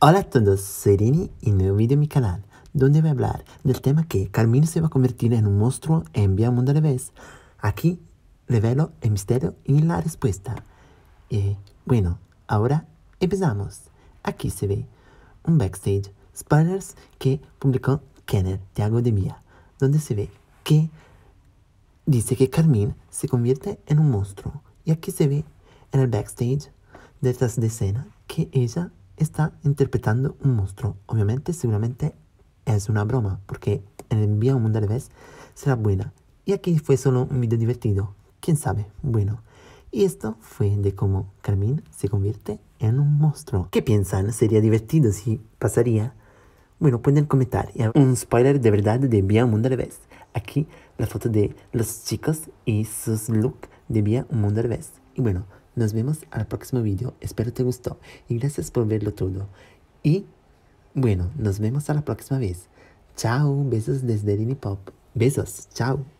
Hola a todos, soy Rini y nuevo video en mi canal, donde voy a hablar del tema que Carmine se va a convertir en un monstruo en Vía Mundo de Vez. Aquí revelo el misterio y la respuesta. y eh, bueno, ahora empezamos. Aquí se ve un backstage, spoilers que publicó Kenner Tiago de Mía, donde se ve que dice que Carmín se convierte en un monstruo. Y aquí se ve en el backstage, de estas escena, que ella está interpretando un monstruo. Obviamente, seguramente es una broma, porque en el mundo un será buena. Y aquí fue solo un video divertido. ¿Quién sabe? Bueno. Y esto fue de cómo Carmín se convierte en un monstruo. ¿Qué piensan? ¿Sería divertido si pasaría? Bueno, pueden comentar. Un spoiler de verdad de Vía un Mundo Revés. Aquí la foto de los chicos y sus looks de Vía un Mundo Revés. Y bueno, nos vemos al próximo video. Espero te gustó y gracias por verlo todo. Y bueno, nos vemos a la próxima vez. Chao, besos desde Lini Pop. Besos, chao.